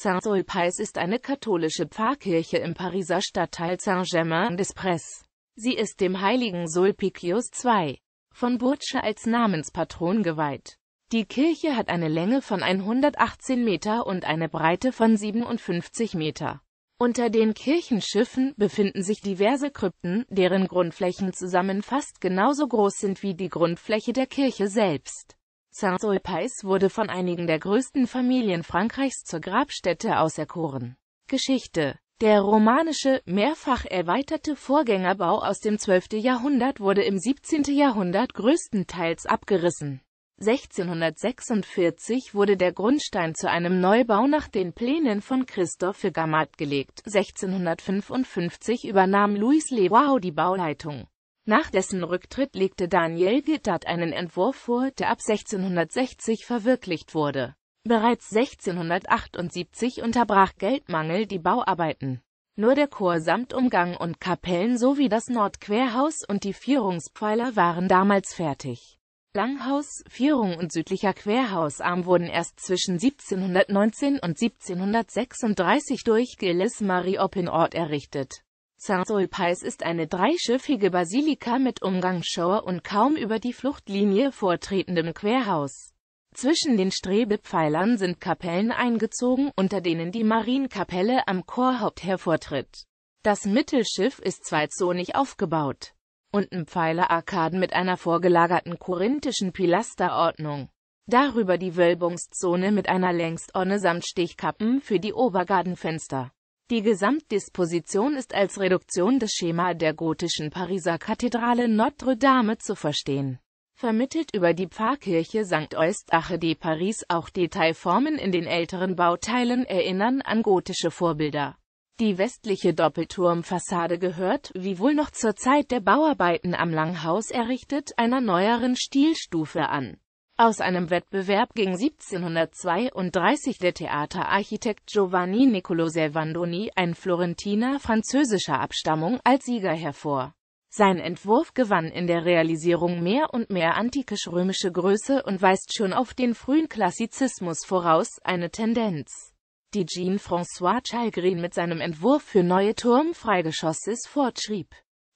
Saint-Sulpice ist eine katholische Pfarrkirche im Pariser Stadtteil Saint-Germain-des-Prés. Sie ist dem heiligen Sulpicius II. von Burtsche als Namenspatron geweiht. Die Kirche hat eine Länge von 118 Meter und eine Breite von 57 Meter. Unter den Kirchenschiffen befinden sich diverse Krypten, deren Grundflächen zusammen fast genauso groß sind wie die Grundfläche der Kirche selbst. Saint-Sulpice wurde von einigen der größten Familien Frankreichs zur Grabstätte auserkoren. Geschichte Der romanische, mehrfach erweiterte Vorgängerbau aus dem 12. Jahrhundert wurde im 17. Jahrhundert größtenteils abgerissen. 1646 wurde der Grundstein zu einem Neubau nach den Plänen von Christophe Gamat gelegt. 1655 übernahm Louis Leroy die Bauleitung. Nach dessen Rücktritt legte Daniel Gittard einen Entwurf vor, der ab 1660 verwirklicht wurde. Bereits 1678 unterbrach Geldmangel die Bauarbeiten. Nur der Chor samt Umgang und Kapellen sowie das Nordquerhaus und die Vierungspfeiler waren damals fertig. Langhaus, Vierung und südlicher Querhausarm wurden erst zwischen 1719 und 1736 durch Gilles Marie Oppenort errichtet. St. Sulpice ist eine dreischiffige Basilika mit Umgangsschauer und kaum über die Fluchtlinie vortretendem Querhaus. Zwischen den Strebepfeilern sind Kapellen eingezogen, unter denen die Marienkapelle am Chorhaupt hervortritt. Das Mittelschiff ist zweizonig aufgebaut. Unten Pfeilerarkaden mit einer vorgelagerten korinthischen Pilasterordnung. Darüber die Wölbungszone mit einer Längsonne samt Stichkappen für die Obergadenfenster. Die Gesamtdisposition ist als Reduktion des Schema der gotischen Pariser Kathedrale Notre-Dame zu verstehen. Vermittelt über die Pfarrkirche St. Eustache de Paris auch Detailformen in den älteren Bauteilen erinnern an gotische Vorbilder. Die westliche Doppelturmfassade gehört, wie wohl noch zur Zeit der Bauarbeiten am Langhaus errichtet, einer neueren Stilstufe an aus einem Wettbewerb ging 1732 der Theaterarchitekt Giovanni Niccolò Servandoni, ein Florentiner französischer Abstammung, als Sieger hervor. Sein Entwurf gewann in der Realisierung mehr und mehr antikisch-römische Größe und weist schon auf den frühen Klassizismus voraus, eine Tendenz, die Jean-François Chalgrin mit seinem Entwurf für neue Turmfreigeschosses fortschrieb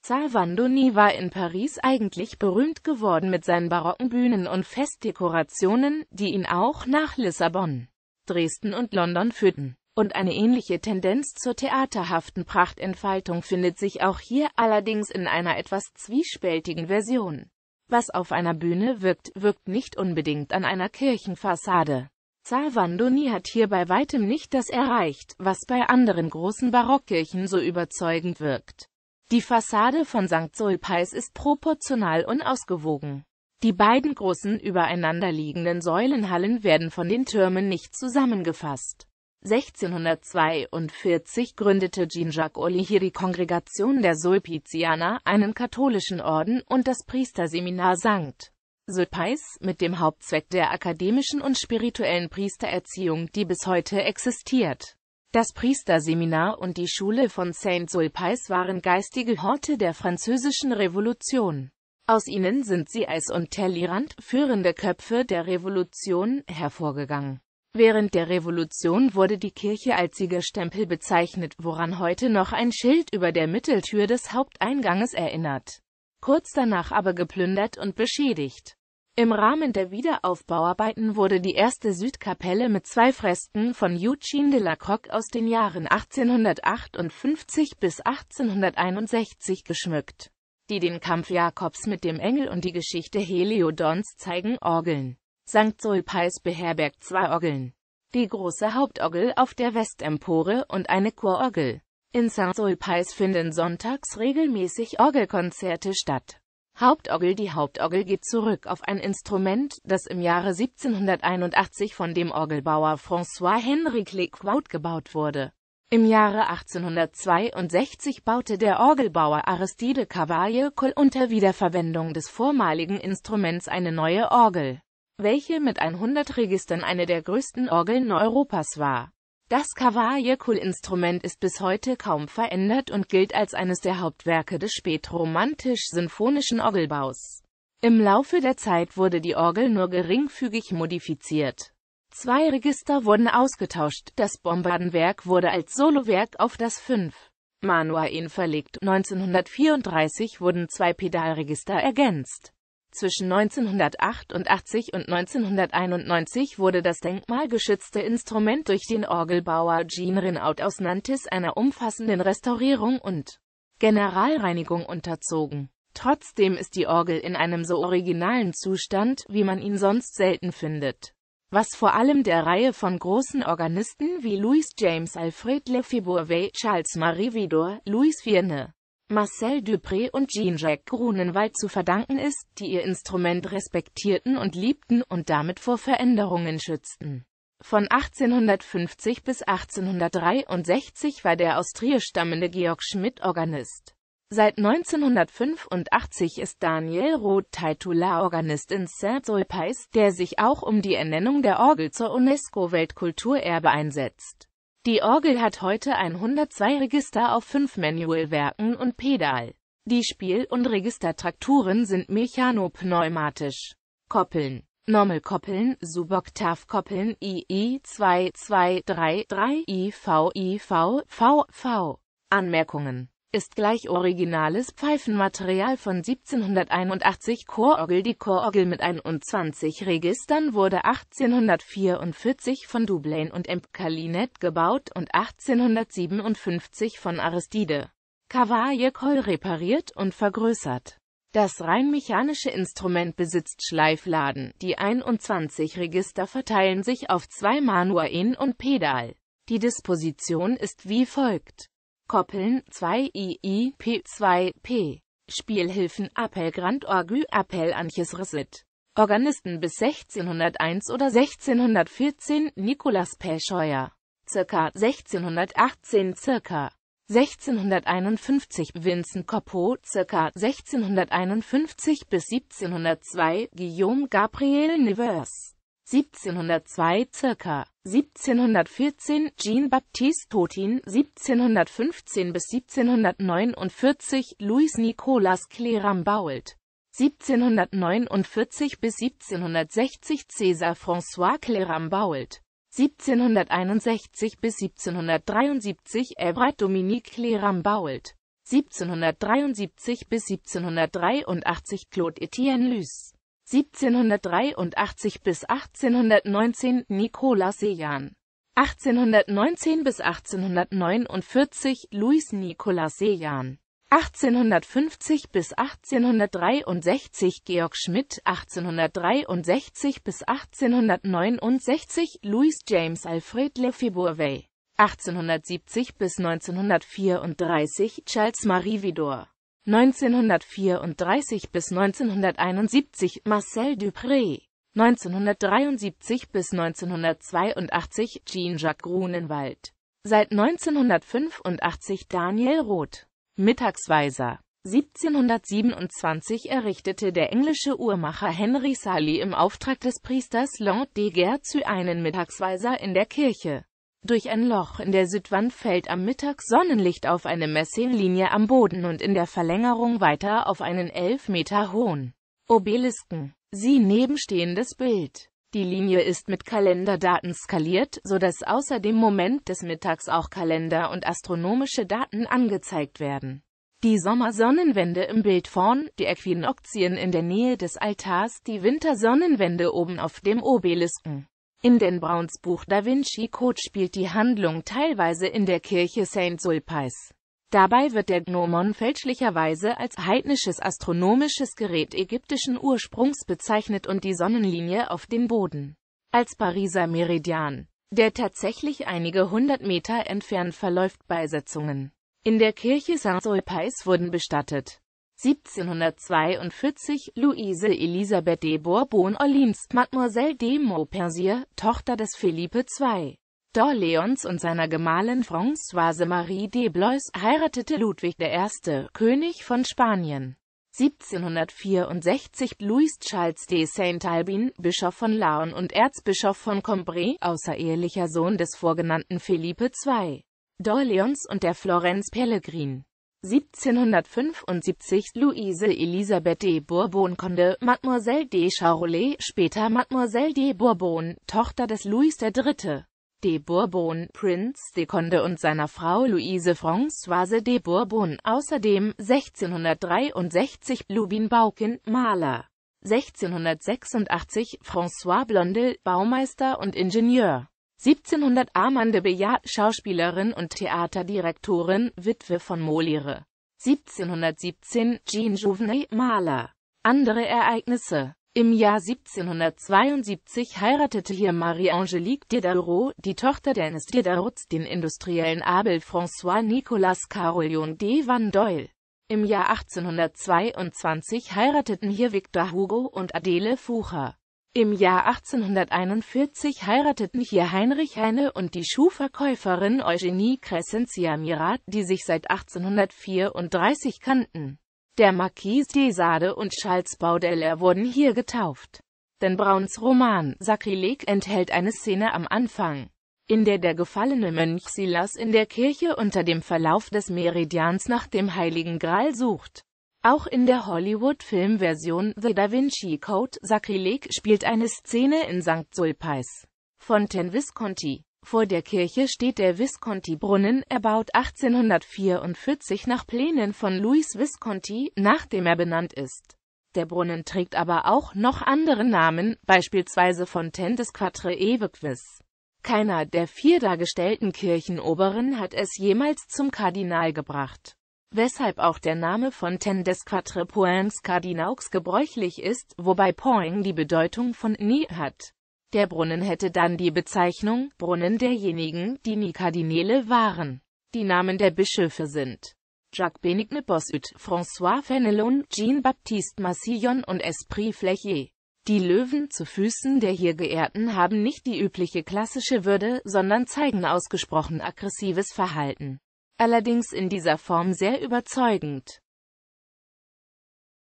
Salvandoni war in Paris eigentlich berühmt geworden mit seinen barocken Bühnen und Festdekorationen, die ihn auch nach Lissabon, Dresden und London führten. Und eine ähnliche Tendenz zur theaterhaften Prachtentfaltung findet sich auch hier allerdings in einer etwas zwiespältigen Version. Was auf einer Bühne wirkt, wirkt nicht unbedingt an einer Kirchenfassade. Salvandoni hat hier bei weitem nicht das erreicht, was bei anderen großen Barockkirchen so überzeugend wirkt. Die Fassade von St. Sulpice ist proportional unausgewogen. Die beiden großen übereinanderliegenden Säulenhallen werden von den Türmen nicht zusammengefasst. 1642 gründete Jean-Jacques Olivier die Kongregation der Sulpizianer, einen katholischen Orden, und das Priesterseminar St. Sulpice mit dem Hauptzweck der akademischen und spirituellen Priestererziehung, die bis heute existiert. Das Priesterseminar und die Schule von Saint-Sulpice waren geistige Horte der französischen Revolution. Aus ihnen sind Sieyes und Talleyrand, führende Köpfe der Revolution, hervorgegangen. Während der Revolution wurde die Kirche als Siegerstempel bezeichnet, woran heute noch ein Schild über der Mitteltür des Haupteinganges erinnert. Kurz danach aber geplündert und beschädigt. Im Rahmen der Wiederaufbauarbeiten wurde die erste Südkapelle mit zwei Fresken von Eugene de la Coque aus den Jahren 1858 bis 1861 geschmückt, die den Kampf Jakobs mit dem Engel und die Geschichte Heliodons zeigen. Orgeln St. Sulpice beherbergt zwei Orgeln, die große Hauptorgel auf der Westempore und eine Chororgel. In St. Sulpice finden sonntags regelmäßig Orgelkonzerte statt. Hauptorgel Die Hauptorgel geht zurück auf ein Instrument, das im Jahre 1781 von dem Orgelbauer François-Henri Clégout gebaut wurde. Im Jahre 1862 baute der Orgelbauer Aristide Cavalier Coll unter Wiederverwendung des vormaligen Instruments eine neue Orgel, welche mit 100 Registern eine der größten Orgeln Europas war das Cavaillé-Instrument ist bis heute kaum verändert und gilt als eines der Hauptwerke des spätromantisch-sinfonischen Orgelbaus. Im Laufe der Zeit wurde die Orgel nur geringfügig modifiziert. Zwei Register wurden ausgetauscht, das Bombardenwerk wurde als Solowerk auf das 5. Manuaen verlegt, 1934 wurden zwei Pedalregister ergänzt. Zwischen 1988 und 1991 wurde das denkmalgeschützte Instrument durch den Orgelbauer Jean Renaud aus Nantes einer umfassenden Restaurierung und Generalreinigung unterzogen. Trotzdem ist die Orgel in einem so originalen Zustand, wie man ihn sonst selten findet. Was vor allem der Reihe von großen Organisten wie Louis James Alfred Lefebvre, Charles Marie Vidor, Louis Vierne, Marcel Dupré und Jean-Jacques Grunenwald zu verdanken ist, die ihr Instrument respektierten und liebten und damit vor Veränderungen schützten. Von 1850 bis 1863 war der aus stammende Georg Schmidt Organist. Seit 1985 ist Daniel Roth Titularorganist in Saint-Sulpice, der sich auch um die Ernennung der Orgel zur UNESCO-Weltkulturerbe einsetzt. Die Orgel hat heute 102 Register auf 5 Manualwerken und Pedal. Die Spiel- und Registertrakturen sind mechanopneumatisch. Koppeln, Normalkoppeln, Suboktavkoppeln II 2233 IV IV V V. Anmerkungen ist gleich originales Pfeifenmaterial von 1781 Chororgel. Die Chororgel mit 21 Registern wurde 1844 von Dublin und Empkalinet gebaut und 1857 von Aristide Cavaille Coll repariert und vergrößert. Das rein mechanische Instrument besitzt Schleifladen, die 21 Register verteilen sich auf zwei Manualen und Pedal. Die Disposition ist wie folgt. Koppeln 2 II P2 P. Spielhilfen Appell Grand Orgue Appell Anches Resit. Organisten bis 1601 oder 1614 Nikolaus Pescheuer. Circa 1618 circa. 1651 Vincent Coppo, circa 1651 bis 1702 Guillaume Gabriel Nivers. 1702 circa 1714 Jean-Baptiste Totin 1715 bis 1749 Louis Nicolas Clérambault 1749 bis 1760 César François Clérambault 1761 bis 1773 Evrard Dominique Clérambault 1773 bis 1783 Claude Etienne Lys 1783 bis 1819 Nicolas Sejan. 1819 bis 1849 Louis Nicolas Sejan. 1850 bis 1863 Georg Schmidt, 1863 bis 1869 Louis James Alfred Lefebvre, 1870 bis 1934 Charles Marie Vidor. 1934 bis 1971 Marcel Dupré 1973 bis 1982 Jean-Jacques Grunenwald. Seit 1985 Daniel Roth. Mittagsweiser. 1727 errichtete der englische Uhrmacher Henry Sully im Auftrag des Priesters Lord de Gertzü einen Mittagsweiser in der Kirche. Durch ein Loch in der Südwand fällt am Mittag Sonnenlicht auf eine Messinglinie am Boden und in der Verlängerung weiter auf einen elf Meter hohen Obelisken. Sie nebenstehendes Bild. Die Linie ist mit Kalenderdaten skaliert, so dass außer dem Moment des Mittags auch Kalender und astronomische Daten angezeigt werden. Die Sommersonnenwende im Bild vorn, die Äquinoxien in der Nähe des Altars, die Wintersonnenwende oben auf dem Obelisken. In den Browns Buch Da Vinci Code spielt die Handlung teilweise in der Kirche St. Sulpice. Dabei wird der Gnomon fälschlicherweise als heidnisches astronomisches Gerät ägyptischen Ursprungs bezeichnet und die Sonnenlinie auf den Boden als Pariser Meridian, der tatsächlich einige hundert Meter entfernt verläuft, Beisetzungen in der Kirche Saint-Sulpice wurden bestattet. 1742 Luise Elisabeth de Bourbon-Orleans, Mademoiselle de Maupersier, Tochter des Philippe II. d'Orleans und seiner Gemahlin Françoise Marie de Blois, heiratete Ludwig I., König von Spanien. 1764 Louis Charles de Saint-Albin, Bischof von Laon und Erzbischof von Combray, außerehelicher Sohn des vorgenannten Philippe II. d'Orleans und der Florence Pellegrin. 1775 Louise Elisabeth de Bourbon-Conde, Mademoiselle de Charolais, später Mademoiselle de Bourbon, Tochter des Louis III. de Bourbon, Prinz de Conde und seiner Frau Louise Françoise de Bourbon, außerdem 1663 Lubin Baukin, Maler, 1686 François Blondel, Baumeister und Ingenieur. 1700 Amande Bejat, Schauspielerin und Theaterdirektorin, Witwe von Moliere. 1717, Jean Jouvenet, Maler. Andere Ereignisse Im Jahr 1772 heiratete hier Marie-Angélique Diderot, die Tochter Dennis Diderots, den industriellen Abel François-Nicolas Carolion de Van Doyle. Im Jahr 1822 heirateten hier Victor Hugo und Adele Fucher. Im Jahr 1841 heirateten hier Heinrich Heine und die Schuhverkäuferin Eugenie Crescentia Mirat, die sich seit 1834 kannten. Der Marquis de Sade und Charles Baudelaire wurden hier getauft. Denn Brauns Roman Sakrileg enthält eine Szene am Anfang, in der der gefallene Mönch Silas in der Kirche unter dem Verlauf des Meridians nach dem Heiligen Gral sucht. Auch in der Hollywood-Filmversion The Da Vinci Code Sakrileg spielt eine Szene in St. Sulpice. Fontaine Visconti vor der Kirche steht der Visconti-Brunnen, erbaut 1844 nach Plänen von Louis Visconti, nach dem er benannt ist. Der Brunnen trägt aber auch noch andere Namen, beispielsweise Fontaine des Quatre Eveques. Keiner der vier dargestellten Kirchenoberen hat es jemals zum Kardinal gebracht weshalb auch der Name Fontaine des Quatre Poings Cardinaux gebräuchlich ist, wobei Poing die Bedeutung von nie hat. Der Brunnen hätte dann die Bezeichnung Brunnen derjenigen, die nie Kardinäle waren. Die Namen der Bischöfe sind Jacques Benigne Bossut, François Fenelon, Jean-Baptiste Massillon und Esprit Flechier. Die Löwen zu Füßen der hier Geehrten haben nicht die übliche klassische Würde, sondern zeigen ausgesprochen aggressives Verhalten allerdings in dieser Form sehr überzeugend.